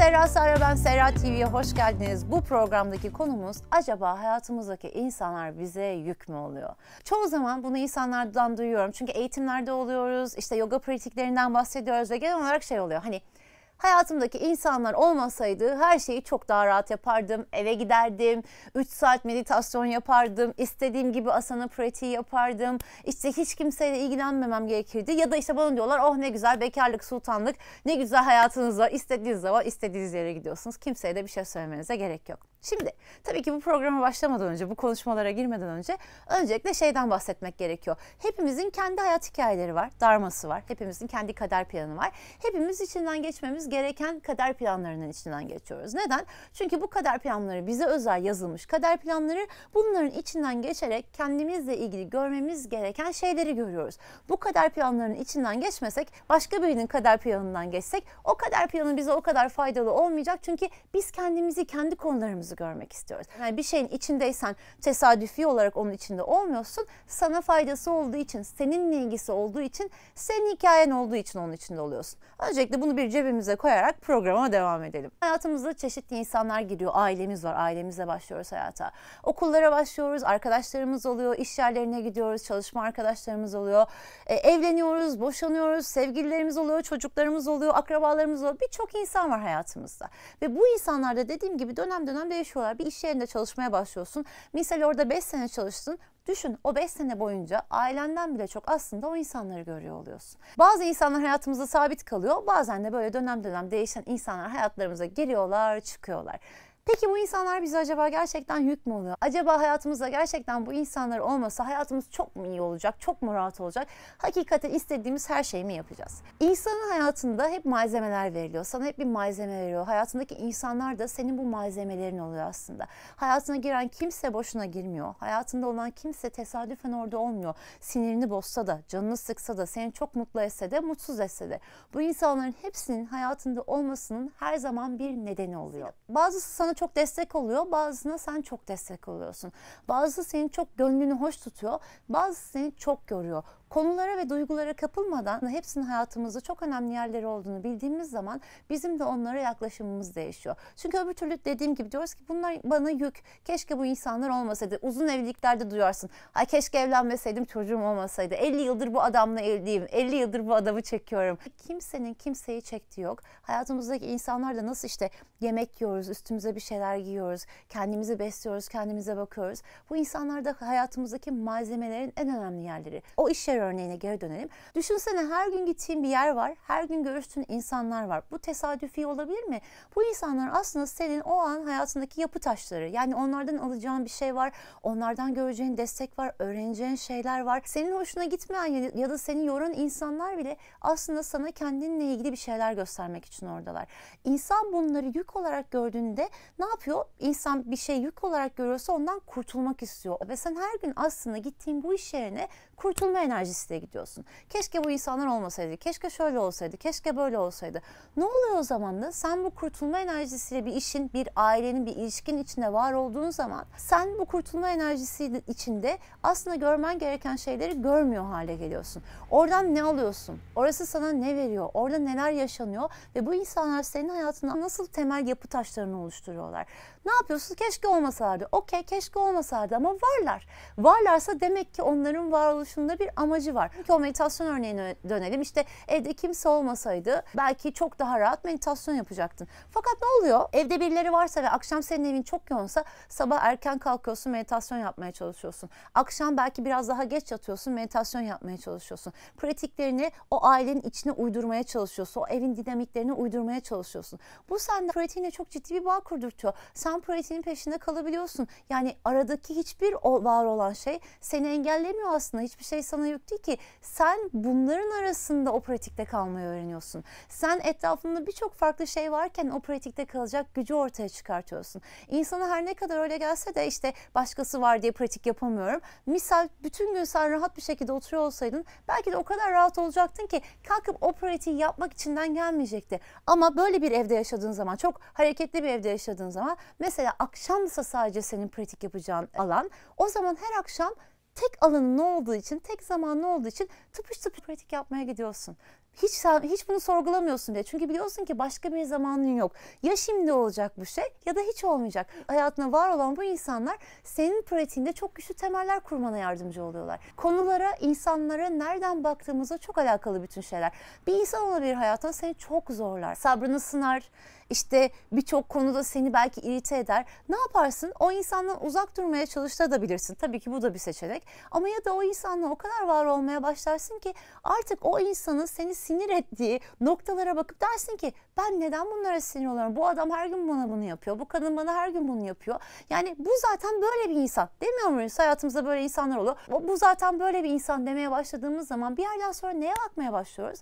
Serra Sara ben Serra TV'ye hoş geldiniz. Bu programdaki konumuz acaba hayatımızdaki insanlar bize yük mü oluyor? Çoğu zaman bunu insanlardan duyuyorum. Çünkü eğitimlerde oluyoruz, işte yoga pratiklerinden bahsediyoruz ve genel olarak şey oluyor. Hani Hayatımdaki insanlar olmasaydı her şeyi çok daha rahat yapardım. Eve giderdim, 3 saat meditasyon yapardım, istediğim gibi asana pratiği yapardım. İşte hiç kimseyle ilgilenmemem gerekirdi. Ya da işte bana diyorlar oh ne güzel bekarlık, sultanlık, ne güzel hayatınız var. İstediğiniz zaman istediğiniz yere gidiyorsunuz. Kimseye de bir şey söylemenize gerek yok. Şimdi tabii ki bu programa başlamadan önce, bu konuşmalara girmeden önce öncelikle şeyden bahsetmek gerekiyor. Hepimizin kendi hayat hikayeleri var, darması var. Hepimizin kendi kader planı var. Hepimiz içinden geçmemiz gereken kader planlarının içinden geçiyoruz. Neden? Çünkü bu kader planları bize özel yazılmış kader planları bunların içinden geçerek kendimizle ilgili görmemiz gereken şeyleri görüyoruz. Bu kader planlarının içinden geçmesek, başka birinin kader planından geçsek o kader planı bize o kadar faydalı olmayacak. Çünkü biz kendimizi kendi konularımızı kendimizi görmek istiyoruz. Yani bir şeyin içindeysen tesadüfi olarak onun içinde olmuyorsun. Sana faydası olduğu için, seninle ilgisi olduğu için, senin hikayen olduğu için onun içinde oluyorsun. Öncelikle bunu bir cebimize koyarak programa devam edelim. Hayatımızda çeşitli insanlar giriyor. Ailemiz var. Ailemizle başlıyoruz hayata. Okullara başlıyoruz. Arkadaşlarımız oluyor. iş yerlerine gidiyoruz. Çalışma arkadaşlarımız oluyor. E, evleniyoruz, boşanıyoruz. Sevgililerimiz oluyor, çocuklarımız oluyor, akrabalarımız oluyor. Birçok insan var hayatımızda. Ve bu insanlarda dediğim gibi dönem dönem bir yaşıyorlar. Bir iş yerinde çalışmaya başlıyorsun. Misal orada 5 sene çalıştın. Düşün o 5 sene boyunca ailenden bile çok aslında o insanları görüyor oluyorsun. Bazı insanlar hayatımızda sabit kalıyor. Bazen de böyle dönem dönem değişen insanlar hayatlarımıza geliyorlar, çıkıyorlar. Peki bu insanlar bize acaba gerçekten yük mü oluyor? Acaba hayatımızda gerçekten bu insanlar olmasa hayatımız çok mu iyi olacak? Çok mu rahat olacak? Hakikaten istediğimiz her şeyi mi yapacağız? İnsanın hayatında hep malzemeler veriliyor. Sana hep bir malzeme veriyor. Hayatındaki insanlar da senin bu malzemelerin oluyor aslında. Hayatına giren kimse boşuna girmiyor. Hayatında olan kimse tesadüfen orada olmuyor. Sinirini bozsa da, canını sıksa da, seni çok mutlu etse de, mutsuz etse de. Bu insanların hepsinin hayatında olmasının her zaman bir nedeni oluyor. Bazısı sana çok destek oluyor, bazısına sen çok destek oluyorsun. Bazısı senin çok gönlünü hoş tutuyor, bazısı seni çok görüyor konulara ve duygulara kapılmadan hepsinin hayatımızda çok önemli yerleri olduğunu bildiğimiz zaman bizim de onlara yaklaşımımız değişiyor. Çünkü öbür türlü dediğim gibi diyoruz ki bunlar bana yük. Keşke bu insanlar olmasaydı. Uzun evliliklerde duyarsın. Ay keşke evlenmeseydim çocuğum olmasaydı. 50 yıldır bu adamla evliyim. 50 yıldır bu adamı çekiyorum. Kimsenin kimseyi çektiği yok. Hayatımızdaki insanlar da nasıl işte yemek yiyoruz, üstümüze bir şeyler giyiyoruz, kendimizi besliyoruz, kendimize bakıyoruz. Bu insanlar da hayatımızdaki malzemelerin en önemli yerleri. O iş yeri örneğine geri dönelim. Düşünsene her gün gittiğin bir yer var. Her gün görüştüğün insanlar var. Bu tesadüfi olabilir mi? Bu insanlar aslında senin o an hayatındaki yapı taşları. Yani onlardan alacağın bir şey var. Onlardan göreceğin destek var. Öğreneceğin şeyler var. Senin hoşuna gitmeyen ya da seni yoran insanlar bile aslında sana kendinle ilgili bir şeyler göstermek için oradalar. İnsan bunları yük olarak gördüğünde ne yapıyor? İnsan bir şey yük olarak görüyorsa ondan kurtulmak istiyor. Ve sen her gün aslında gittiğin bu iş yerine kurtulma enerjisi psikolojisiyle gidiyorsun. Keşke bu insanlar olmasaydı, keşke şöyle olsaydı, keşke böyle olsaydı. Ne oluyor o zaman da sen bu kurtulma enerjisiyle bir işin, bir ailenin, bir ilişkin içinde var olduğun zaman sen bu kurtulma enerjisi içinde aslında görmen gereken şeyleri görmüyor hale geliyorsun. Oradan ne alıyorsun? Orası sana ne veriyor? Orada neler yaşanıyor? Ve bu insanlar senin hayatına nasıl temel yapı taşlarını oluşturuyorlar? Ne yapıyorsunuz? Keşke olmasalardı. Okey keşke olmasalardı ama varlar. Varlarsa demek ki onların varoluşunda bir amacı var. Ki o meditasyon örneğine dönelim. İşte evde kimse olmasaydı belki çok daha rahat meditasyon yapacaktın. Fakat ne oluyor? Evde birileri varsa ve akşam senin evin çok yoğunsa sabah erken kalkıyorsun meditasyon yapmaya çalışıyorsun. Akşam belki biraz daha geç yatıyorsun meditasyon yapmaya çalışıyorsun. Pratiklerini o ailenin içine uydurmaya çalışıyorsun. O evin dinamiklerini uydurmaya çalışıyorsun. Bu sende pratiğine çok ciddi bir bağ kurdurtuyor. Sen sen pratiğinin peşinde kalabiliyorsun. Yani aradaki hiçbir var olan şey seni engellemiyor aslında. Hiçbir şey sana yük değil ki. Sen bunların arasında o pratikte kalmayı öğreniyorsun. Sen etrafında birçok farklı şey varken o pratikte kalacak gücü ortaya çıkartıyorsun. İnsana her ne kadar öyle gelse de işte başkası var diye pratik yapamıyorum. Misal bütün gün sen rahat bir şekilde oturuyor olsaydın belki de o kadar rahat olacaktın ki kalkıp o pratiği yapmak içinden gelmeyecekti. Ama böyle bir evde yaşadığın zaman çok hareketli bir evde yaşadığın zaman Mesela akşamsa sadece senin pratik yapacağın alan. O zaman her akşam tek alanın ne olduğu için, tek zamanlı olduğu için tıpış tıpış pratik yapmaya gidiyorsun hiç hiç bunu sorgulamıyorsun diye. Çünkü biliyorsun ki başka bir zamanın yok. Ya şimdi olacak bu şey ya da hiç olmayacak. Hayatına var olan bu insanlar senin pratiğinde çok güçlü temeller kurmana yardımcı oluyorlar. Konulara, insanlara nereden baktığımızla çok alakalı bütün şeyler. Bir insan olabilir hayatında seni çok zorlar. Sabrını sınar. İşte birçok konuda seni belki irite eder. Ne yaparsın? O insandan uzak durmaya çalıştırabilirsin. Tabii ki bu da bir seçenek. Ama ya da o insanla o kadar var olmaya başlarsın ki artık o insanın seni sinir ettiği noktalara bakıp dersin ki ben neden bunlara sinir oluyorum? Bu adam her gün bana bunu yapıyor. Bu kadın bana her gün bunu yapıyor. Yani bu zaten böyle bir insan. Demiyor muyuz? Hayatımızda böyle insanlar oluyor. Bu zaten böyle bir insan demeye başladığımız zaman bir yerden sonra neye bakmaya başlıyoruz?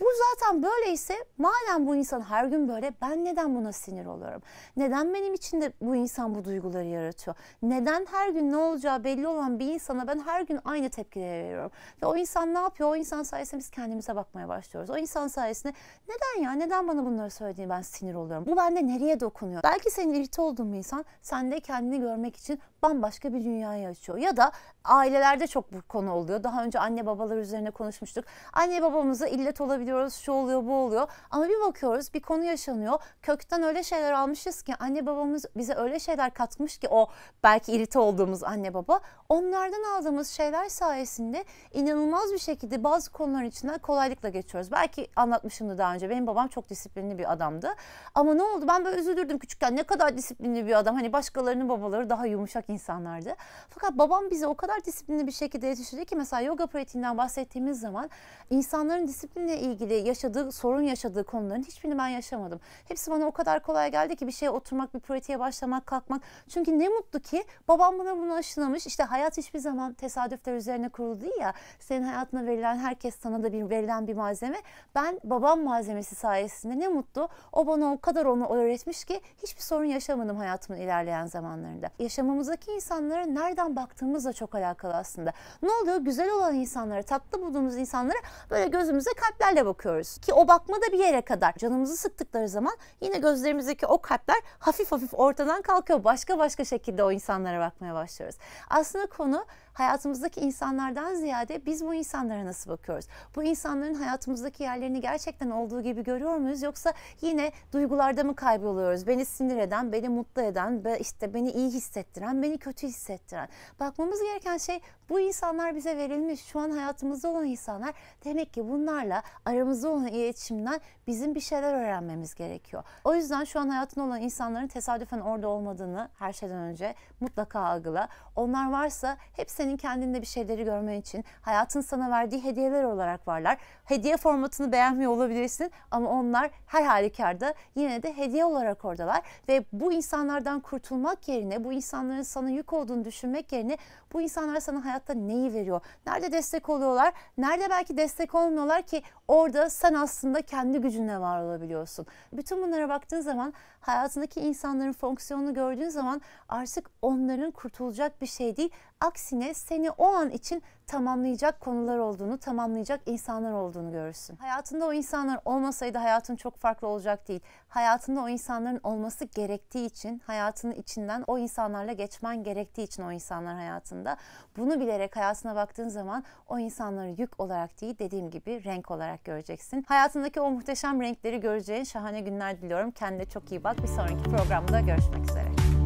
Bu zaten böyleyse madem bu insan her gün böyle ben neden buna sinir oluyorum? Neden benim içinde bu insan bu duyguları yaratıyor? Neden her gün ne olacağı belli olan bir insana ben her gün aynı tepkileri veriyorum? Ve o insan ne yapıyor? O insan sayesinde biz kendimize bakmaya başlıyoruz. O insan sayesinde neden ya neden bana bunları söylediğini ben sinir oluyorum? Bu bende nereye dokunuyor? Belki senin irite olduğun bir insan sende kendini görmek için bambaşka bir dünyayı açıyor. Ya da ailelerde çok bu konu oluyor. Daha önce anne babalar üzerine konuşmuştuk. Anne babamıza illet olabilir gidiyoruz, şu oluyor, bu oluyor. Ama bir bakıyoruz bir konu yaşanıyor. Kökten öyle şeyler almışız ki anne babamız bize öyle şeyler katmış ki o belki irite olduğumuz anne baba. Onlardan aldığımız şeyler sayesinde inanılmaz bir şekilde bazı konuların içinden kolaylıkla geçiyoruz. Belki anlatmışımdı daha önce. Benim babam çok disiplinli bir adamdı. Ama ne oldu? Ben böyle üzülürdüm küçükken. Ne kadar disiplinli bir adam. Hani başkalarının babaları daha yumuşak insanlardı. Fakat babam bizi o kadar disiplinli bir şekilde yetiştirdi ki mesela yoga pratiğinden bahsettiğimiz zaman insanların disiplinle ilgili ilgili yaşadığı sorun yaşadığı konuların hiçbirini ben yaşamadım. Hepsi bana o kadar kolay geldi ki bir şeye oturmak, bir pratiğe başlamak, kalkmak. Çünkü ne mutlu ki babam bana bunu aşılamış. İşte hayat hiçbir zaman tesadüfler üzerine kurulu değil ya. Senin hayatına verilen herkes sana da bir verilen bir malzeme. Ben babam malzemesi sayesinde ne mutlu. O bana o kadar onu öğretmiş ki hiçbir sorun yaşamadım hayatımın ilerleyen zamanlarında. Yaşamamızdaki insanlara nereden baktığımızla çok alakalı aslında. Ne oluyor? Güzel olan insanlara, tatlı bulduğumuz insanlara böyle gözümüze kalplerle bakıyoruz. Ki o bakma da bir yere kadar. Canımızı sıktıkları zaman yine gözlerimizdeki o kalpler hafif hafif ortadan kalkıyor. Başka başka şekilde o insanlara bakmaya başlıyoruz. Aslında konu hayatımızdaki insanlardan ziyade biz bu insanlara nasıl bakıyoruz? Bu insanların hayatımızdaki yerlerini gerçekten olduğu gibi görüyor muyuz? Yoksa yine duygularda mı kayboluyoruz? Beni sinir eden, beni mutlu eden, işte beni iyi hissettiren, beni kötü hissettiren. Bakmamız gereken şey bu insanlar bize verilmiş. Şu an hayatımızda olan insanlar demek ki bunlarla aramızda olan iletişimden bizim bir şeyler öğrenmemiz gerekiyor. O yüzden şu an hayatında olan insanların tesadüfen orada olmadığını her şeyden önce mutlaka algıla. Onlar varsa hep seni senin kendinde bir şeyleri görmen için hayatın sana verdiği hediyeler olarak varlar. Hediye formatını beğenmiyor olabilirsin ama onlar her halükarda yine de hediye olarak oradalar ve bu insanlardan kurtulmak yerine bu insanların sana yük olduğunu düşünmek yerine bu insanlar sana hayatta neyi veriyor? Nerede destek oluyorlar? Nerede belki destek olmuyorlar ki orada sen aslında kendi gücünle var olabiliyorsun. Bütün bunlara baktığın zaman hayatındaki insanların fonksiyonunu gördüğün zaman artık onların kurtulacak bir şey değil Aksine seni o an için tamamlayacak konular olduğunu, tamamlayacak insanlar olduğunu görürsün. Hayatında o insanlar olmasaydı hayatın çok farklı olacak değil. Hayatında o insanların olması gerektiği için, hayatının içinden o insanlarla geçmen gerektiği için o insanlar hayatında. Bunu bilerek hayatına baktığın zaman o insanları yük olarak değil dediğim gibi renk olarak göreceksin. Hayatındaki o muhteşem renkleri göreceğin şahane günler diliyorum. Kendine çok iyi bak. Bir sonraki programda görüşmek üzere.